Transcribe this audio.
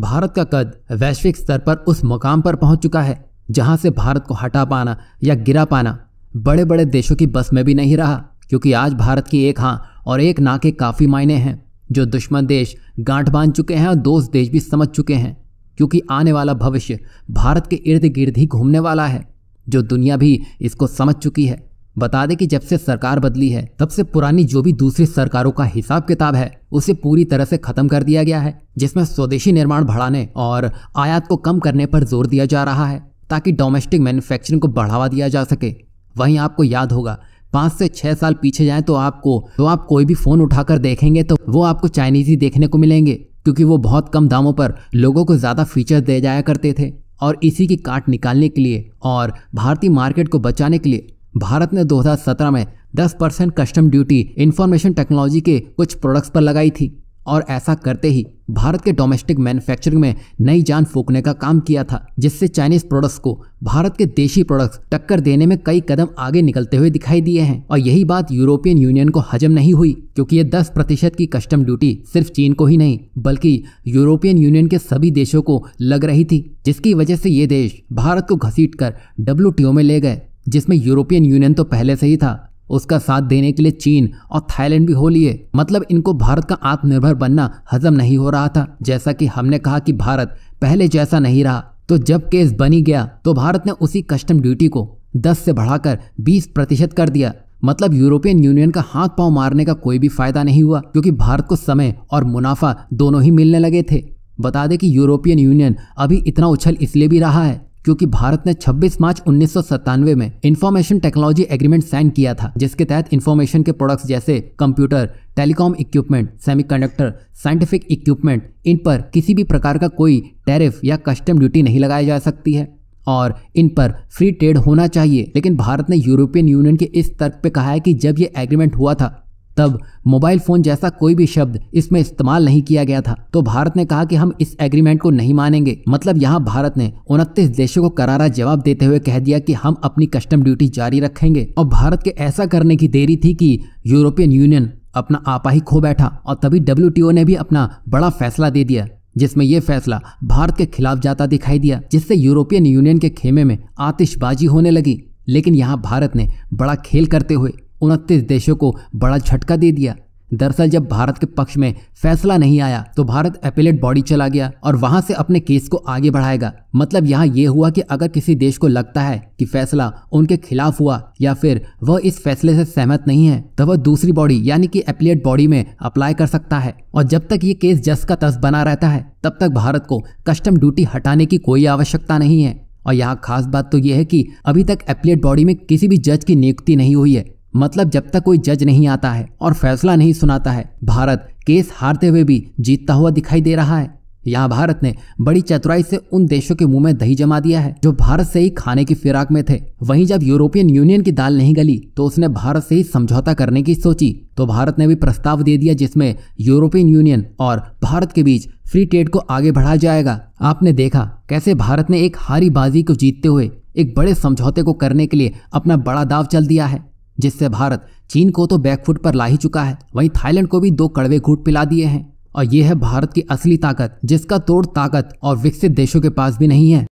भारत का कद वैश्विक स्तर पर उस मुकाम पर पहुंच चुका है जहां से भारत को हटा पाना या गिरा पाना बड़े बड़े देशों की बस में भी नहीं रहा क्योंकि आज भारत की एक हाँ और एक ना के काफ़ी मायने हैं जो दुश्मन देश गांठ बांध चुके हैं और दोस्त देश भी समझ चुके हैं क्योंकि आने वाला भविष्य भारत के इर्द गिर्द ही घूमने वाला है जो दुनिया भी इसको समझ चुकी है बता दे कि जब से सरकार बदली है तब से पुरानी जो भी दूसरी सरकारों का हिसाब किताब है उसे पूरी तरह से खत्म कर दिया गया है जिसमें स्वदेशी निर्माण बढ़ाने और आयात को कम करने पर जोर दिया जा रहा है ताकि डोमेस्टिक मैन्युफैक्चरिंग को बढ़ावा दिया जा सके वहीं आपको याद होगा पाँच से छः साल पीछे जाए तो आपको तो आप कोई भी फ़ोन उठाकर देखेंगे तो वो आपको चाइनीज ही देखने को मिलेंगे क्योंकि वो बहुत कम दामों पर लोगों को ज़्यादा फीचर दे जाया करते थे और इसी की काट निकालने के लिए और भारतीय मार्केट को बचाने के लिए भारत ने 2017 में 10 percent custom duty information technology के कुछ प्रोडक्ट्स पर लगाई थी और ऐसा करते ही भारत के डोमेस्टिक मैन्युफैक्चरिंग में नई जान फूकने का काम किया था जिससे चाइनीज प्रोडक्ट्स को भारत के देशी प्रोडक्ट्स टक्कर देने में कई कदम आगे निकलते हुए दिखाई दिए हैं और यही बात यूरोपियन यूनियन को हजम नहीं हुई क्योंकि ये 10 प्रतिशत की कस्टम ड्यूटी सिर्फ चीन को ही नहीं बल्कि यूरोपियन यूनियन के सभी देशों को लग रही थी जिसकी वजह से ये देश भारत को घसीट कर डब्ल्यू में ले गए जिसमें यूरोपियन यूनियन तो पहले से ही था उसका साथ देने के लिए चीन और थाईलैंड भी हो लिए मतलब इनको भारत का आत्मनिर्भर बनना हजम नहीं हो रहा था जैसा कि हमने कहा कि भारत पहले जैसा नहीं रहा तो जब केस बनी गया तो भारत ने उसी कस्टम ड्यूटी को 10 से बढ़ाकर 20 प्रतिशत कर दिया मतलब यूरोपियन यूनियन का हाथ पांव मारने का कोई भी फायदा नहीं हुआ क्योंकि भारत को समय और मुनाफा दोनों ही मिलने लगे थे बता दें कि यूरोपियन यूनियन अभी इतना उछल इसलिए भी रहा है क्योंकि भारत ने 26 मार्च उन्नीस में इंफॉर्मेशन टेक्नोलॉजी एग्रीमेंट साइन किया था जिसके तहत इन्फॉर्मेशन के प्रोडक्ट्स जैसे computer telecom equipment semiconductor, scientific equipment इन पर किसी भी प्रकार का कोई टैरिफ या कस्टम ड्यूटी नहीं लगाई जा सकती है और इन पर फ्री ट्रेड होना चाहिए लेकिन भारत ने यूरोपियन यूनियन के इस तर्क पे कहा है कि जब ये एग्रीमेंट हुआ था तब मोबाइल फ़ोन जैसा कोई भी शब्द इसमें इस्तेमाल नहीं किया गया था तो भारत ने कहा कि हम इस एग्रीमेंट को नहीं मानेंगे मतलब यहाँ भारत ने उनतीस देशों को करारा जवाब देते हुए कह दिया कि हम अपनी कस्टम ड्यूटी जारी रखेंगे और भारत के ऐसा करने की देरी थी कि यूरोपियन यूनियन अपना आपा ही खो बैठा और तभी डब्ल्यू ने भी अपना बड़ा फैसला दे दिया जिसमें यह फैसला भारत के खिलाफ जाता दिखाई दिया जिससे यूरोपियन यूनियन के खेमे में आतिशबाजी होने लगी लेकिन यहाँ भारत ने बड़ा खेल करते हुए उनतीस देशों को बड़ा झटका दे दिया दरअसल जब भारत के पक्ष में फैसला नहीं आया तो भारत अपीलेट बॉडी चला गया और वहां से अपने केस को आगे बढ़ाएगा मतलब यहाँ ये हुआ कि अगर किसी देश को लगता है कि फैसला उनके खिलाफ हुआ या फिर वह इस फैसले से सहमत नहीं है तो वह दूसरी बॉडी यानी कि अपीलेट बॉडी में अप्लाई कर सकता है और जब तक ये केस जस का तस बना रहता है तब तक भारत को कस्टम ड्यूटी हटाने की कोई आवश्यकता नहीं है और यहाँ खास बात तो यह है कि अभी तक एप्लेट बॉडी में किसी भी जज की नियुक्ति नहीं हुई है मतलब जब तक कोई जज नहीं आता है और फैसला नहीं सुनाता है भारत केस हारते हुए भी जीतता हुआ दिखाई दे रहा है यहाँ भारत ने बड़ी चतुराई से उन देशों के मुंह में दही जमा दिया है जो भारत से ही खाने की फिराक में थे वहीं जब यूरोपियन यूनियन की दाल नहीं गली तो उसने भारत से ही समझौता करने की सोची तो भारत ने भी प्रस्ताव दे दिया जिसमें यूरोपियन यूनियन और भारत के बीच फ्री ट्रेड को आगे बढ़ाया जाएगा आपने देखा कैसे भारत ने एक हारी बाजी को जीतते हुए एक बड़े समझौते को करने के लिए अपना बड़ा दाव चल दिया है जिससे भारत चीन को तो बैकफुट पर ला ही चुका है वहीं थाईलैंड को भी दो कड़वे घूट पिला दिए हैं और ये है भारत की असली ताकत जिसका तोड़ ताकत और विकसित देशों के पास भी नहीं है